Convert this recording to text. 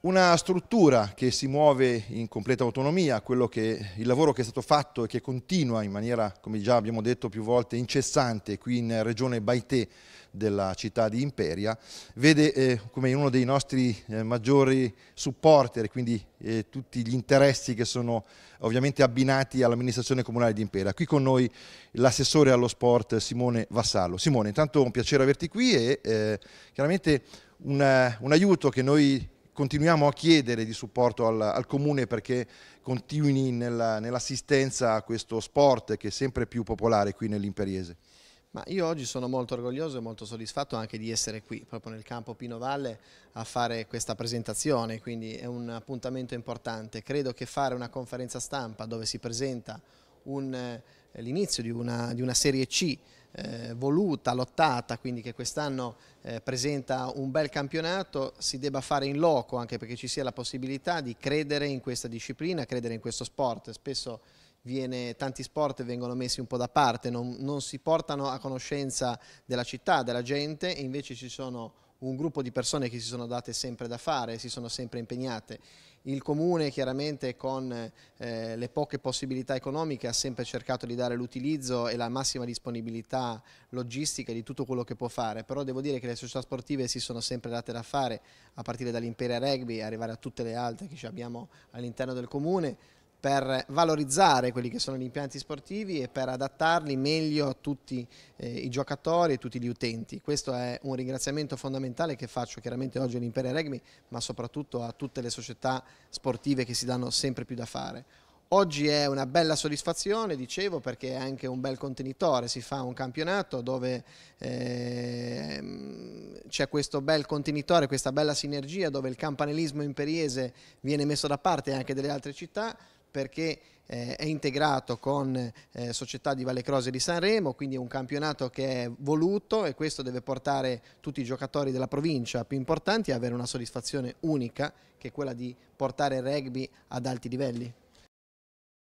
Una struttura che si muove in completa autonomia, quello che, il lavoro che è stato fatto e che continua in maniera, come già abbiamo detto più volte, incessante qui in regione Baite della città di Imperia, vede eh, come uno dei nostri eh, maggiori supporter, quindi eh, tutti gli interessi che sono ovviamente abbinati all'amministrazione comunale di Imperia. Qui con noi l'assessore allo sport Simone Vassallo. Simone, intanto un piacere averti qui e eh, chiaramente un, un aiuto che noi continuiamo a chiedere di supporto al, al Comune perché continui nella, nell'assistenza a questo sport che è sempre più popolare qui nell'Imperiese. Ma io oggi sono molto orgoglioso e molto soddisfatto anche di essere qui, proprio nel campo Pino Valle, a fare questa presentazione, quindi è un appuntamento importante. Credo che fare una conferenza stampa dove si presenta eh, l'inizio di, di una serie C eh, voluta, lottata, quindi che quest'anno eh, presenta un bel campionato, si debba fare in loco anche perché ci sia la possibilità di credere in questa disciplina, credere in questo sport. Spesso Viene, tanti sport vengono messi un po' da parte, non, non, si portano a conoscenza della città, della gente, e invece ci sono un gruppo di persone che si sono date sempre da fare, si sono sempre impegnate. Il comune chiaramente con eh, le poche possibilità economiche ha sempre cercato di dare l'utilizzo e la massima disponibilità logistica di tutto quello che può fare, però devo dire che le società sportive si sono sempre date da fare, a partire dall'Imperia Rugby e arrivare a tutte le altre che abbiamo all'interno del comune per valorizzare quelli che sono gli impianti sportivi e per adattarli meglio a tutti eh, i giocatori e tutti gli utenti. Questo è un ringraziamento fondamentale che faccio chiaramente oggi all'Imperia Rugby, ma soprattutto a tutte le società sportive che si danno sempre più da fare. Oggi è una bella soddisfazione, dicevo, perché è anche un bel contenitore, si fa un campionato dove eh, c'è questo bel contenitore, questa bella sinergia, dove il campanelismo imperiese viene messo da parte anche delle altre città, perché eh, è integrato con eh, società di Valle Croce di Sanremo, quindi è un campionato che è voluto e questo deve portare tutti i giocatori della provincia più importanti a avere una soddisfazione unica che è quella di portare il rugby ad alti livelli.